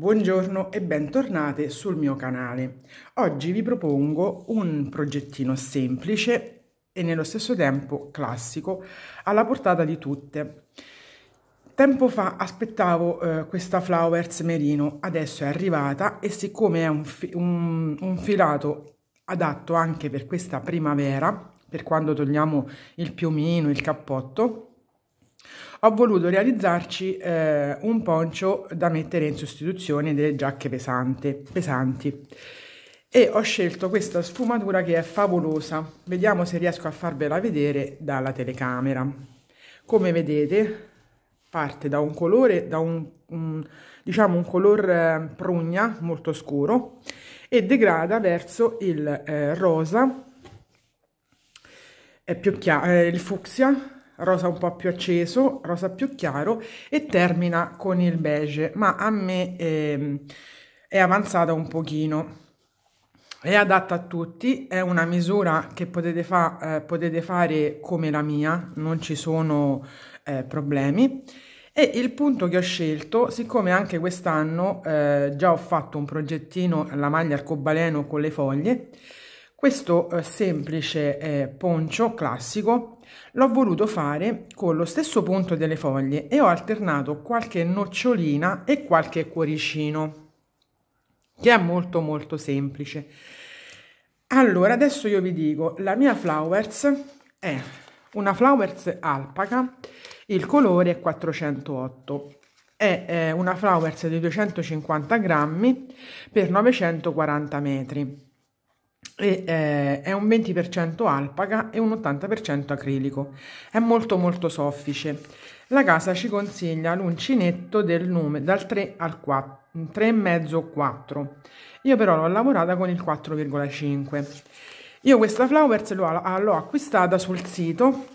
Buongiorno e bentornate sul mio canale. Oggi vi propongo un progettino semplice e nello stesso tempo classico alla portata di tutte. Tempo fa aspettavo eh, questa Flowers Merino, adesso è arrivata e siccome è un, fi un, un filato adatto anche per questa primavera, per quando togliamo il piumino, il cappotto, ho voluto realizzarci eh, un poncio da mettere in sostituzione delle giacche pesante, pesanti e ho scelto questa sfumatura che è favolosa vediamo se riesco a farvela vedere dalla telecamera come vedete parte da un colore da un, un diciamo un color eh, prugna molto scuro e degrada verso il eh, rosa più chiaro eh, il fucsia rosa un po' più acceso, rosa più chiaro e termina con il beige, ma a me eh, è avanzata un pochino. È adatta a tutti, è una misura che potete, fa, eh, potete fare come la mia, non ci sono eh, problemi. E il punto che ho scelto, siccome anche quest'anno eh, già ho fatto un progettino, la maglia arcobaleno con le foglie, questo eh, semplice eh, poncio classico l'ho voluto fare con lo stesso punto delle foglie e ho alternato qualche nocciolina e qualche cuoricino che è molto molto semplice. Allora adesso io vi dico la mia Flowers è una Flowers alpaca, il colore è 408 è una Flowers di 250 grammi per 940 metri e eh, è un 20% alpaca e un 80% acrilico. È molto molto soffice. La casa ci consiglia l'uncinetto del nome dal 3 al 4, 3,5 4. Io però l'ho lavorata con il 4,5. Io questa Flowers l'ho acquistata sul sito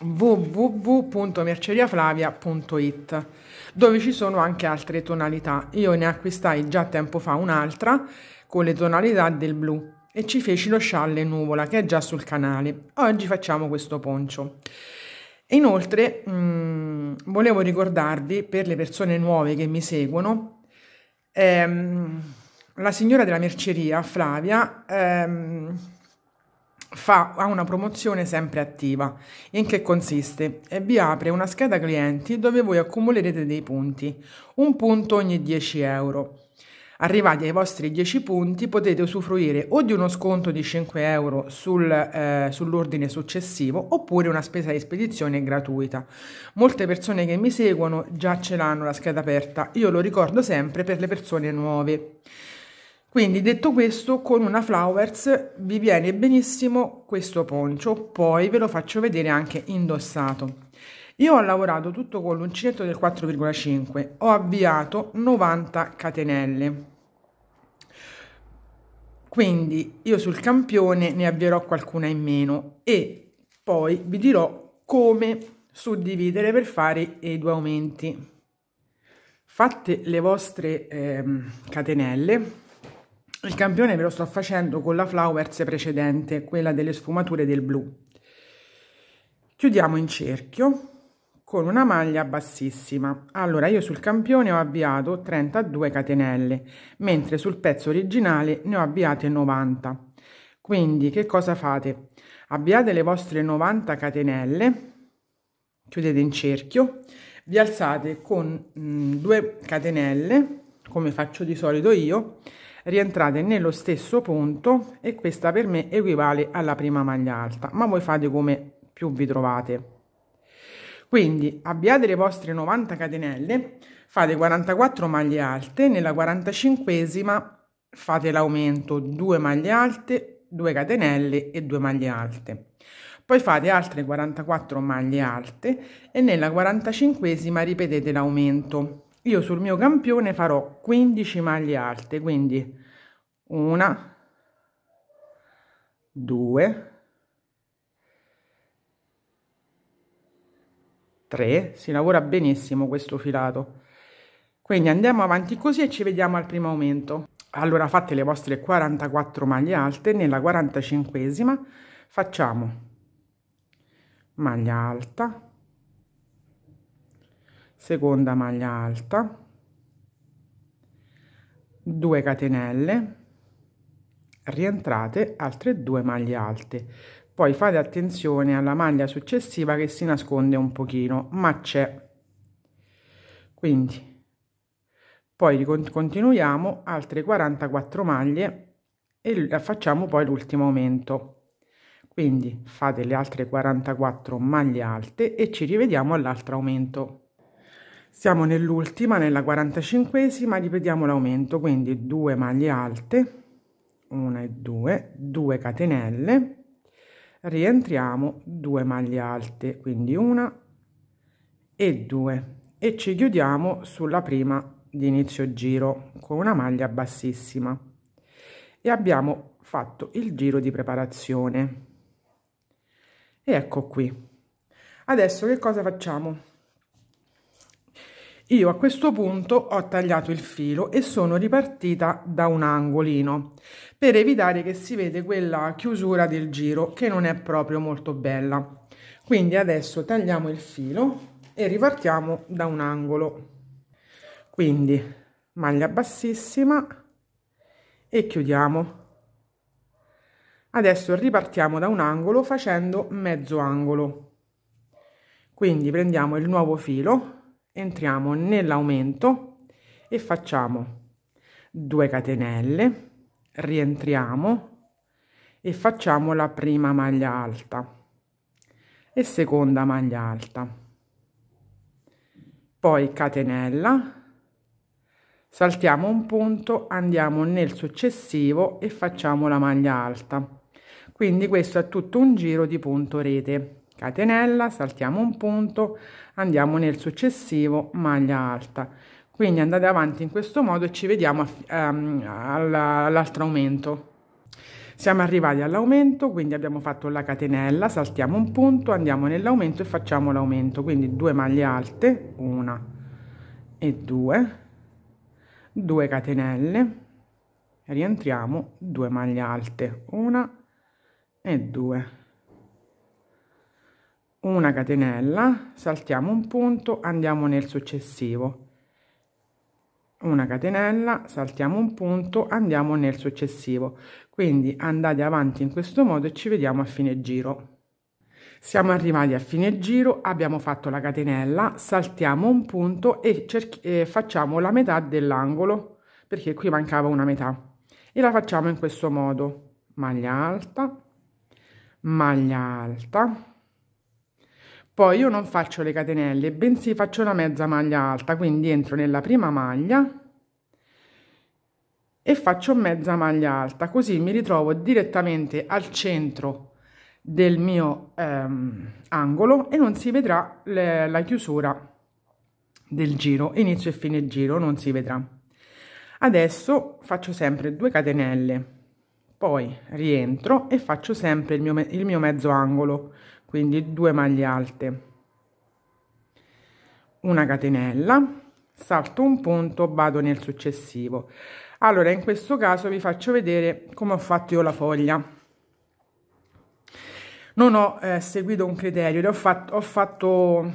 www.merceriaflavia.it dove ci sono anche altre tonalità. Io ne acquistai già tempo fa un'altra con le tonalità del blu e ci feci lo scialle nuvola che è già sul canale. Oggi facciamo questo poncio. Inoltre mh, mm, volevo ricordarvi per le persone nuove che mi seguono, ehm, la signora della merceria Flavia ehm, fa, ha una promozione sempre attiva. In che consiste? E Vi apre una scheda clienti dove voi accumulerete dei punti, un punto ogni 10 euro. Arrivati ai vostri 10 punti potete usufruire o di uno sconto di 5 euro sul, eh, sull'ordine successivo oppure una spesa di spedizione gratuita. Molte persone che mi seguono già ce l'hanno la scheda aperta, io lo ricordo sempre per le persone nuove. Quindi detto questo, con una Flowers vi viene benissimo questo poncio, poi ve lo faccio vedere anche indossato. Io ho lavorato tutto con l'uncinetto del 4,5, ho avviato 90 catenelle. Quindi io sul campione ne avvierò qualcuna in meno e poi vi dirò come suddividere per fare i due aumenti. Fate le vostre eh, catenelle, il campione ve lo sto facendo con la flowers precedente, quella delle sfumature del blu. Chiudiamo in cerchio con una maglia bassissima. Allora io sul campione ho avviato 32 catenelle, mentre sul pezzo originale ne ho avviate 90. Quindi che cosa fate? Avviate le vostre 90 catenelle, chiudete in cerchio, vi alzate con mh, mm, due catenelle, come faccio di solito io, rientrate nello stesso punto e questa per me equivale alla prima maglia alta, ma voi fate come più vi trovate. Quindi abbiate le vostre 90 catenelle, fate 44 maglie alte, nella 45esima fate l'aumento 2 maglie alte, 2 catenelle e 2 maglie alte. Poi fate altre 44 maglie alte e nella 45esima ripetete l'aumento. Io sul mio campione farò 15 maglie alte, quindi 1, 2, 3 si lavora benissimo questo filato quindi andiamo avanti così e ci vediamo al primo aumento allora fate le vostre 44 maglie alte nella 45esima facciamo maglia alta seconda maglia alta 2 catenelle rientrate altre 2 maglie alte poi fate attenzione alla maglia successiva che si nasconde un pochino, ma c'è. Quindi, poi continuiamo altre 44 maglie e facciamo poi l'ultimo aumento. Quindi fate le altre 44 maglie alte e ci rivediamo all'altro aumento. Siamo nell'ultima, nella 45esima, ripetiamo l'aumento, quindi 2 maglie alte, 1 e 2, 2 catenelle, rientriamo 2 maglie alte quindi una e due e ci chiudiamo sulla prima di inizio giro con una maglia bassissima e abbiamo fatto il giro di preparazione e ecco qui adesso che cosa facciamo io a questo punto ho tagliato il filo e sono ripartita da un angolino per evitare che si vede quella chiusura del giro che non è proprio molto bella. Quindi adesso tagliamo il filo e ripartiamo da un angolo. Quindi maglia bassissima e chiudiamo. Adesso ripartiamo da un angolo facendo mezzo angolo. Quindi prendiamo il nuovo filo entriamo nell'aumento e facciamo 2 catenelle rientriamo e facciamo la prima maglia alta e seconda maglia alta poi catenella saltiamo un punto andiamo nel successivo e facciamo la maglia alta quindi questo è tutto un giro di punto rete catenella saltiamo un punto andiamo nel successivo maglia alta quindi andate avanti in questo modo e ci vediamo ehm, all'altro aumento siamo arrivati all'aumento quindi abbiamo fatto la catenella saltiamo un punto andiamo nell'aumento e facciamo l'aumento quindi due maglie alte una e due 2 catenelle rientriamo 2 maglie alte una e due una catenella saltiamo un punto andiamo nel successivo una catenella saltiamo un punto andiamo nel successivo quindi andate avanti in questo modo e ci vediamo a fine giro siamo arrivati a fine giro abbiamo fatto la catenella saltiamo un punto e, e facciamo la metà dell'angolo perché qui mancava una metà e la facciamo in questo modo maglia alta maglia alta poi io non faccio le catenelle, bensì faccio una mezza maglia alta, quindi entro nella prima maglia e faccio mezza maglia alta, così mi ritrovo direttamente al centro del mio ehm, angolo e non si vedrà le, la chiusura del giro, inizio e fine giro, non si vedrà. Adesso faccio sempre due catenelle, poi rientro e faccio sempre il mio, il mio mezzo angolo, quindi due maglie alte una catenella salto un punto vado nel successivo allora in questo caso vi faccio vedere come ho fatto io la foglia non ho eh, seguito un criterio le ho fatto, ho fatto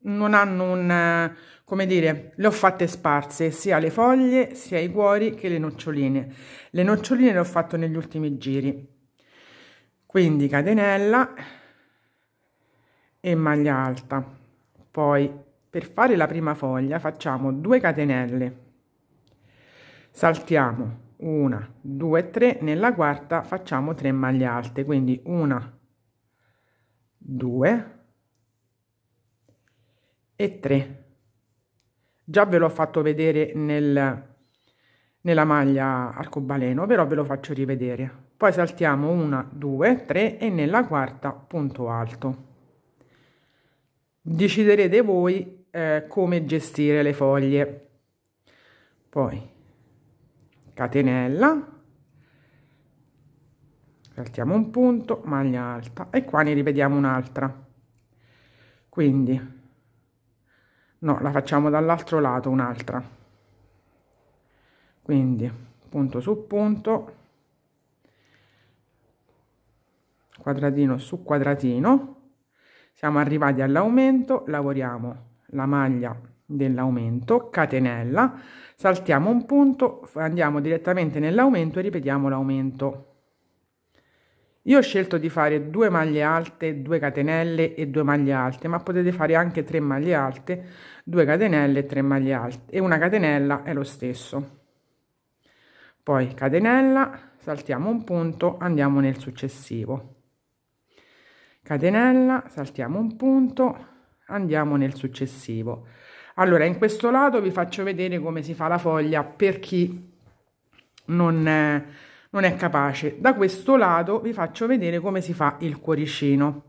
non hanno un eh, come dire le ho fatte sparse sia le foglie sia i cuori che le noccioline le noccioline le ho fatto negli ultimi giri quindi catenella e maglia alta poi per fare la prima foglia facciamo 2 catenelle saltiamo 1, 2 3 nella quarta facciamo 3 maglie alte quindi una, 2 e 3 già ve l'ho fatto vedere nel, nella maglia arcobaleno però ve lo faccio rivedere poi saltiamo 1, 2 3 e nella quarta punto alto deciderete voi eh, come gestire le foglie. Poi catenella, saltiamo un punto, maglia alta e qua ne ripetiamo un'altra. Quindi, no, la facciamo dall'altro lato un'altra. Quindi, punto su punto, quadratino su quadratino, siamo arrivati all'aumento, lavoriamo la maglia dell'aumento, catenella, saltiamo un punto, andiamo direttamente nell'aumento e ripetiamo l'aumento. Io ho scelto di fare due maglie alte, due catenelle e due maglie alte, ma potete fare anche tre maglie alte, due catenelle e tre maglie alte e una catenella è lo stesso. Poi catenella, saltiamo un punto, andiamo nel successivo catenella saltiamo un punto andiamo nel successivo allora in questo lato vi faccio vedere come si fa la foglia per chi non, eh, non è capace da questo lato vi faccio vedere come si fa il cuoricino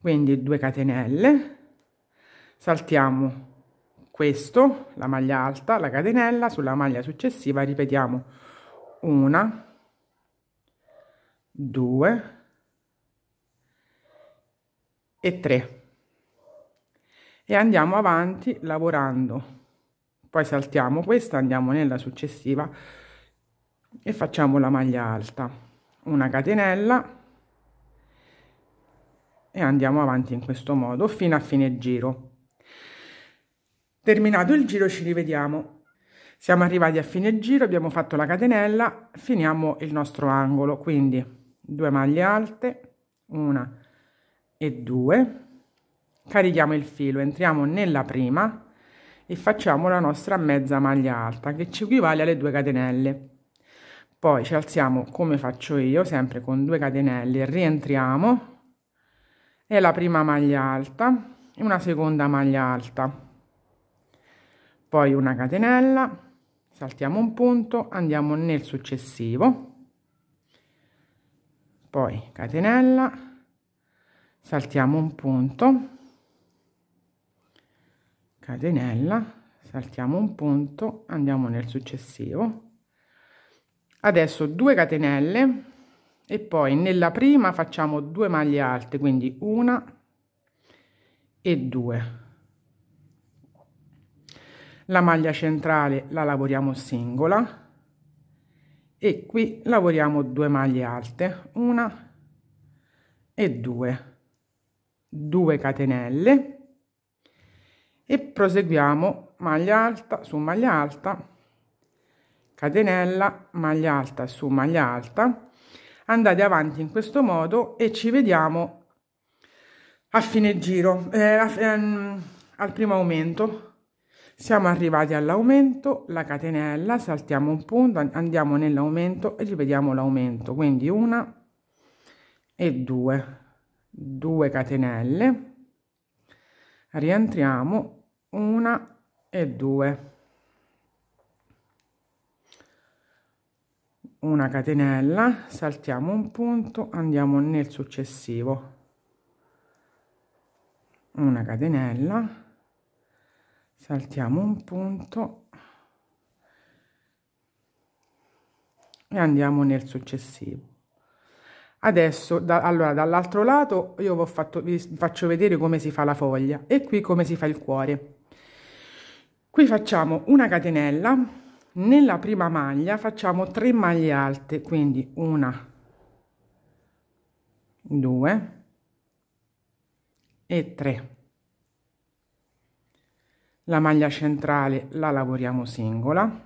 quindi 2 catenelle saltiamo questo la maglia alta la catenella sulla maglia successiva ripetiamo una 2 e 3 e andiamo avanti lavorando poi saltiamo questa andiamo nella successiva e facciamo la maglia alta una catenella e andiamo avanti in questo modo fino a fine giro terminato il giro ci rivediamo siamo arrivati a fine giro abbiamo fatto la catenella finiamo il nostro angolo quindi due maglie alte una e 2 carichiamo il filo entriamo nella prima e facciamo la nostra mezza maglia alta che ci equivale alle due catenelle poi ci alziamo come faccio io sempre con due catenelle rientriamo e la prima maglia alta e una seconda maglia alta poi una catenella saltiamo un punto andiamo nel successivo poi catenella saltiamo un punto catenella saltiamo un punto andiamo nel successivo adesso 2 catenelle e poi nella prima facciamo due maglie alte quindi una e due la maglia centrale la lavoriamo singola e qui lavoriamo due maglie alte una e due 2 catenelle e proseguiamo maglia alta su maglia alta catenella maglia alta su maglia alta andate avanti in questo modo e ci vediamo a fine giro eh, ehm, al primo aumento siamo arrivati all'aumento la catenella saltiamo un punto andiamo nell'aumento e rivediamo l'aumento quindi una e due 2 catenelle rientriamo una e due una catenella saltiamo un punto andiamo nel successivo una catenella saltiamo un punto e andiamo nel successivo Adesso, da, allora, dall'altro lato io fatto, vi faccio vedere come si fa la foglia e qui come si fa il cuore. Qui facciamo una catenella, nella prima maglia facciamo 3 maglie alte, quindi una, due e tre. La maglia centrale la lavoriamo singola,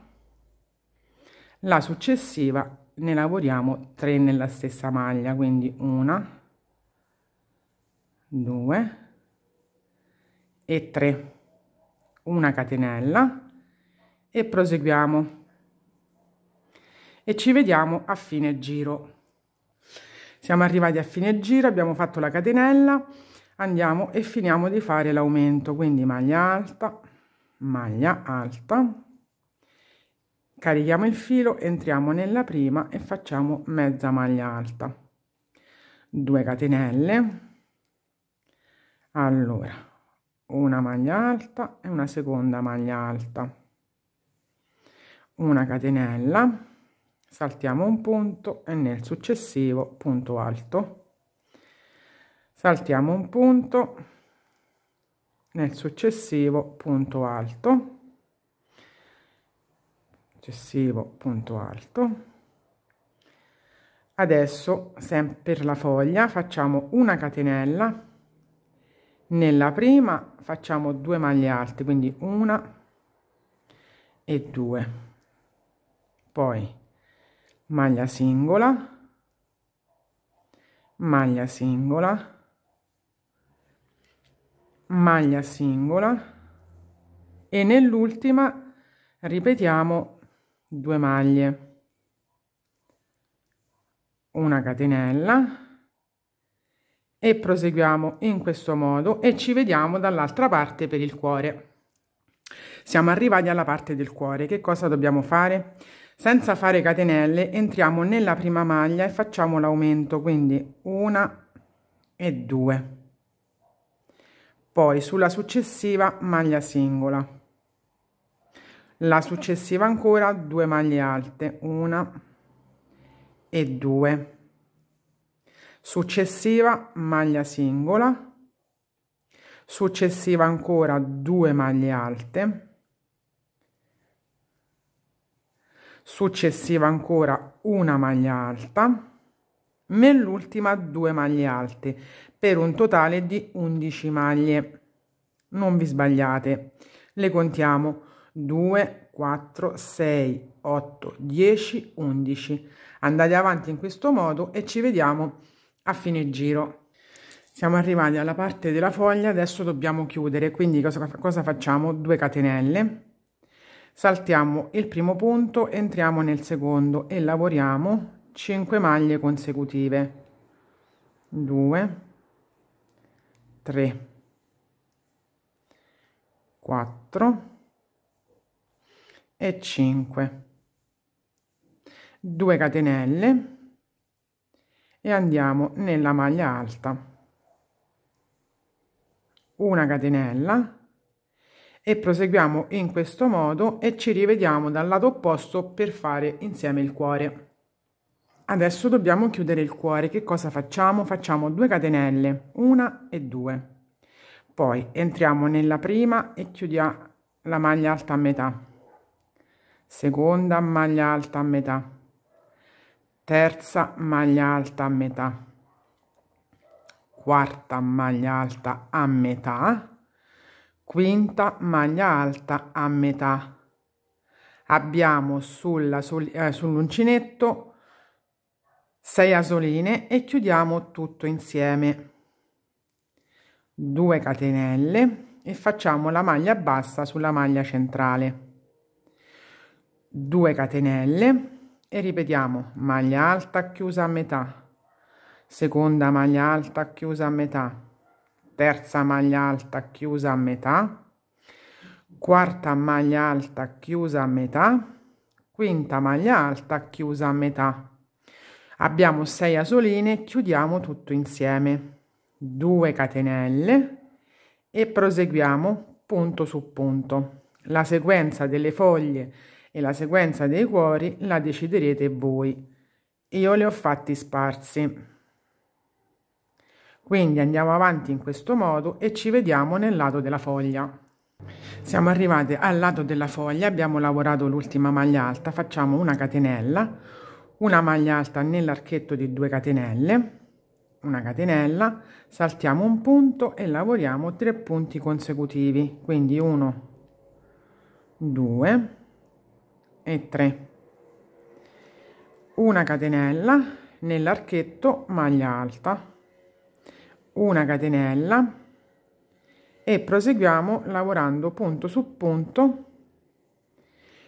la successiva ne lavoriamo 3 nella stessa maglia quindi una 2 e 3 una catenella e proseguiamo e ci vediamo a fine giro siamo arrivati a fine giro abbiamo fatto la catenella andiamo e finiamo di fare l'aumento quindi maglia alta maglia alta carichiamo il filo entriamo nella prima e facciamo mezza maglia alta 2 catenelle allora una maglia alta e una seconda maglia alta una catenella saltiamo un punto e nel successivo punto alto saltiamo un punto nel successivo punto alto successivo punto alto adesso sempre per la foglia facciamo una catenella nella prima facciamo due maglie alte quindi una e due poi maglia singola maglia singola maglia singola e nell'ultima ripetiamo 2 maglie una catenella e proseguiamo in questo modo e ci vediamo dall'altra parte per il cuore siamo arrivati alla parte del cuore che cosa dobbiamo fare senza fare catenelle entriamo nella prima maglia e facciamo l'aumento quindi una e due poi sulla successiva maglia singola la successiva ancora due maglie alte una e due successiva maglia singola successiva ancora due maglie alte successiva ancora una maglia alta nell'ultima due maglie alte per un totale di 11 maglie non vi sbagliate le contiamo 2, 4, 6, 8, 10, 11. Andate avanti in questo modo e ci vediamo a fine giro. Siamo arrivati alla parte della foglia, adesso dobbiamo chiudere, quindi cosa, cosa facciamo? 2 catenelle, saltiamo il primo punto, entriamo nel secondo e lavoriamo 5 maglie consecutive. 2, 3, 4, e 5 2 catenelle e andiamo nella maglia alta una catenella e proseguiamo in questo modo e ci rivediamo dal lato opposto per fare insieme il cuore adesso dobbiamo chiudere il cuore che cosa facciamo facciamo 2 catenelle una e due poi entriamo nella prima e chiudiamo la maglia alta a metà seconda maglia alta a metà, terza maglia alta a metà, quarta maglia alta a metà, quinta maglia alta a metà. Abbiamo sulla, sul, eh, sull'uncinetto 6 asoline e chiudiamo tutto insieme. 2 catenelle e facciamo la maglia bassa sulla maglia centrale. 2 catenelle e ripetiamo maglia alta chiusa a metà seconda maglia alta chiusa a metà terza maglia alta chiusa a metà quarta maglia alta chiusa a metà quinta maglia alta chiusa a metà abbiamo 6 asoline chiudiamo tutto insieme 2 catenelle e proseguiamo punto su punto la sequenza delle foglie e la sequenza dei cuori la deciderete voi. Io li ho fatti sparsi. Quindi andiamo avanti in questo modo e ci vediamo nel lato della foglia. Siamo arrivate al lato della foglia, abbiamo lavorato l'ultima maglia alta, facciamo una catenella, una maglia alta nell'archetto di 2 catenelle, una catenella, saltiamo un punto e lavoriamo 3 punti consecutivi, quindi 1, 2, e 3 una catenella nell'archetto maglia alta una catenella e proseguiamo lavorando punto su punto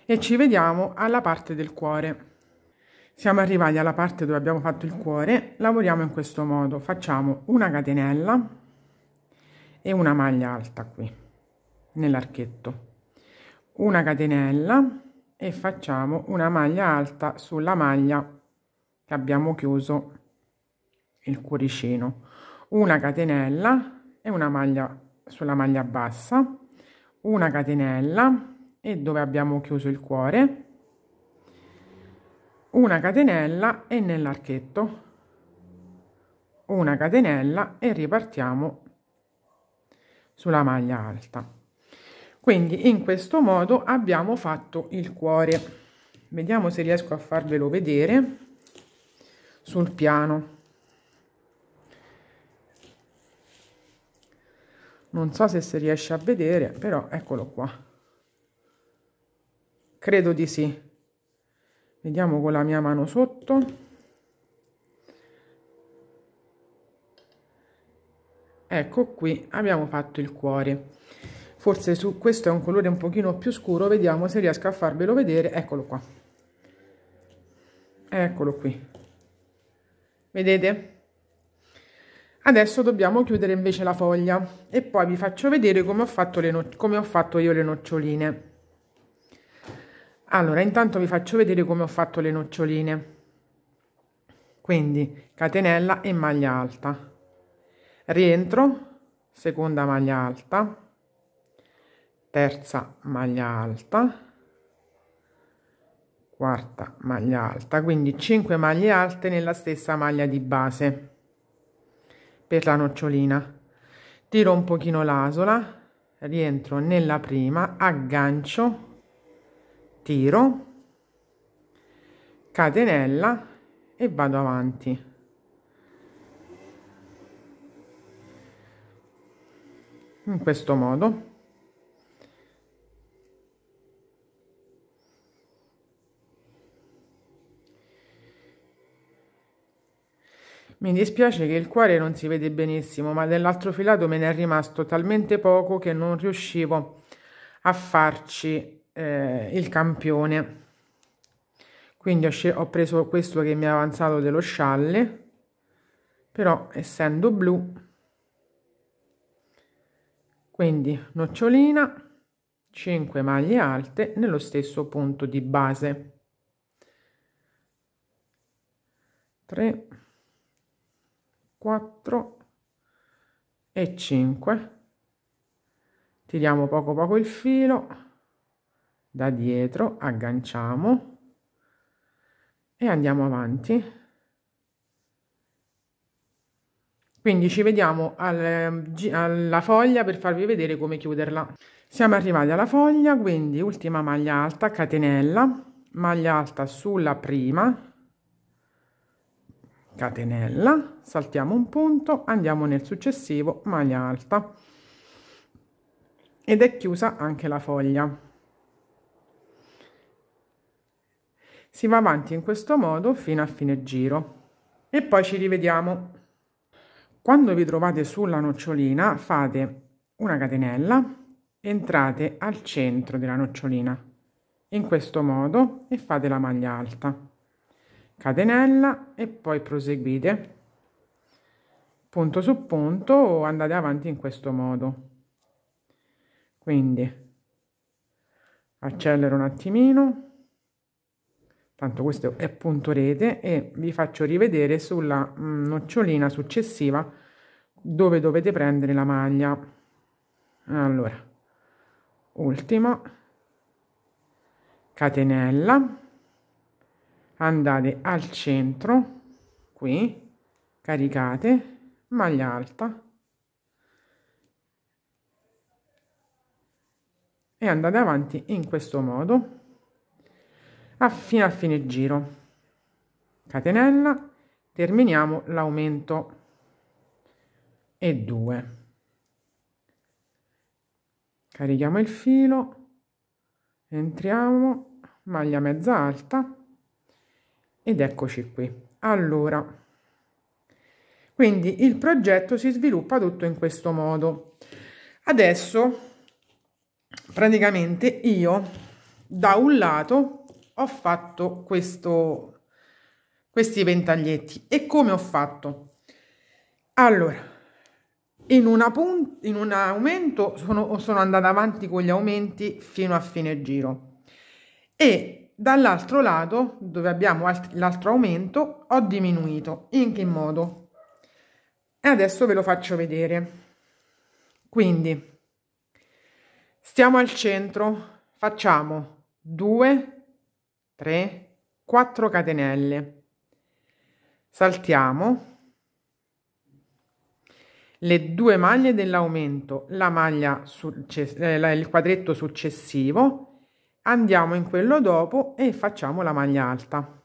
e ci vediamo alla parte del cuore siamo arrivati alla parte dove abbiamo fatto il cuore lavoriamo in questo modo facciamo una catenella e una maglia alta qui nell'archetto una catenella e facciamo una maglia alta sulla maglia che abbiamo chiuso il cuoricino una catenella e una maglia sulla maglia bassa una catenella e dove abbiamo chiuso il cuore una catenella e nell'archetto una catenella e ripartiamo sulla maglia alta quindi in questo modo abbiamo fatto il cuore vediamo se riesco a farvelo vedere sul piano non so se si riesce a vedere però eccolo qua credo di sì vediamo con la mia mano sotto ecco qui abbiamo fatto il cuore forse su questo è un colore un pochino più scuro vediamo se riesco a farvelo vedere eccolo qua eccolo qui vedete adesso dobbiamo chiudere invece la foglia e poi vi faccio vedere come ho fatto, no come ho fatto io le noccioline allora intanto vi faccio vedere come ho fatto le noccioline quindi catenella e maglia alta rientro seconda maglia alta terza maglia alta quarta maglia alta quindi 5 maglie alte nella stessa maglia di base per la nocciolina tiro un pochino l'asola rientro nella prima aggancio tiro catenella e vado avanti in questo modo Mi dispiace che il cuore non si vede benissimo, ma dell'altro filato me ne è rimasto talmente poco che non riuscivo a farci eh, il campione. Quindi ho, ho preso questo che mi è avanzato dello scialle, però essendo blu, quindi nocciolina, 5 maglie alte nello stesso punto di base. 3 4 e 5 tiriamo poco poco il filo da dietro agganciamo e andiamo avanti quindi ci vediamo al, ehm, alla foglia per farvi vedere come chiuderla siamo arrivati alla foglia quindi ultima maglia alta catenella maglia alta sulla prima catenella saltiamo un punto andiamo nel successivo maglia alta ed è chiusa anche la foglia si va avanti in questo modo fino a fine giro e poi ci rivediamo quando vi trovate sulla nocciolina fate una catenella entrate al centro della nocciolina in questo modo e fate la maglia alta catenella e poi proseguite punto su punto o andate avanti in questo modo quindi accelero un attimino tanto questo è punto rete e vi faccio rivedere sulla mm, nocciolina successiva dove dovete prendere la maglia allora ultima catenella andate al centro qui caricate maglia alta e andate avanti in questo modo a fine a fine giro catenella terminiamo l'aumento e 2 carichiamo il filo entriamo maglia mezza alta ed eccoci qui. Allora, quindi il progetto si sviluppa tutto in questo modo. Adesso, praticamente io da un lato ho fatto questo, questi ventaglietti. E come ho fatto? Allora, in, una pun- in un aumento sono, sono andata avanti con gli aumenti fino a fine giro. E dall'altro lato, dove abbiamo l'altro aumento, ho diminuito. In che modo? E adesso ve lo faccio vedere. Quindi, stiamo al centro, facciamo 2, 3, 4 catenelle. Saltiamo le due maglie dell'aumento, la maglia eh, il quadretto successivo andiamo in quello dopo e facciamo la maglia alta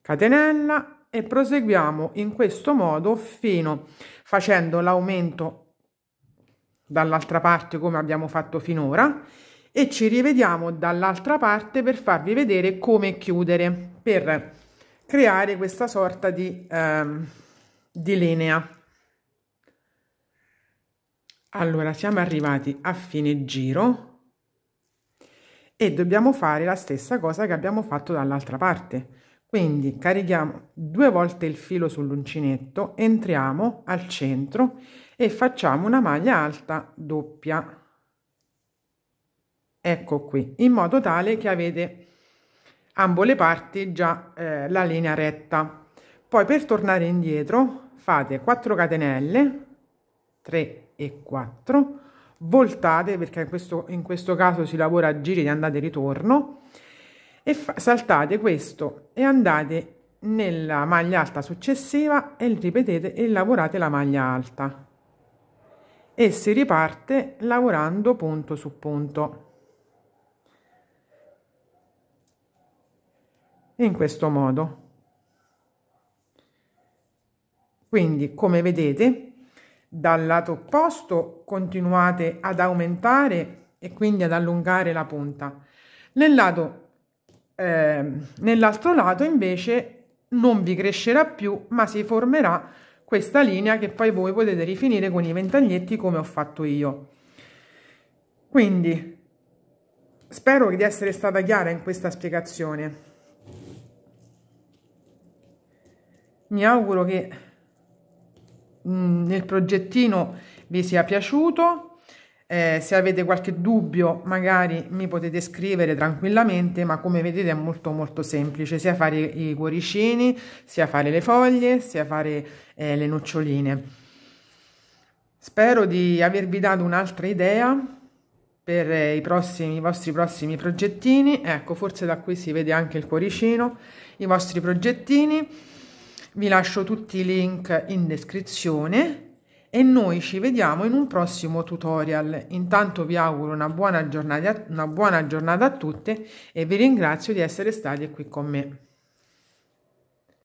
catenella e proseguiamo in questo modo fino facendo l'aumento dall'altra parte come abbiamo fatto finora e ci rivediamo dall'altra parte per farvi vedere come chiudere per creare questa sorta di, ehm, di linea allora, siamo arrivati a fine giro e dobbiamo fare la stessa cosa che abbiamo fatto dall'altra parte. Quindi carichiamo due volte il filo sull'uncinetto, entriamo al centro e facciamo una maglia alta doppia. Ecco qui, in modo tale che avete ambo le parti già eh, la linea retta. Poi per tornare indietro fate 4 catenelle, 3, e 4 voltate perché in questo, in questo caso si lavora a giri di andata e ritorno e saltate questo e andate nella maglia alta successiva e ripetete e lavorate la maglia alta e si riparte lavorando punto su punto in questo modo quindi come vedete dal lato opposto continuate ad aumentare e quindi ad allungare la punta. Nel lato, eh, nell'altro lato invece non vi crescerà più ma si formerà questa linea che poi voi potete rifinire con i ventaglietti come ho fatto io. Quindi spero di essere stata chiara in questa spiegazione. Mi auguro che Mm, nel il progettino vi sia piaciuto. Eh, se avete qualche dubbio magari mi potete scrivere tranquillamente, ma come vedete è molto molto semplice, sia fare i cuoricini, sia fare le foglie, sia fare eh, le noccioline. Spero di avervi dato un'altra idea per eh, i, prossimi, i vostri prossimi progettini, ecco forse da qui si vede anche il cuoricino, i vostri progettini. Vi lascio tutti i link in descrizione e noi ci vediamo in un prossimo tutorial. Intanto vi auguro una buona giornata, una buona giornata a tutte e vi ringrazio di essere stati qui con me.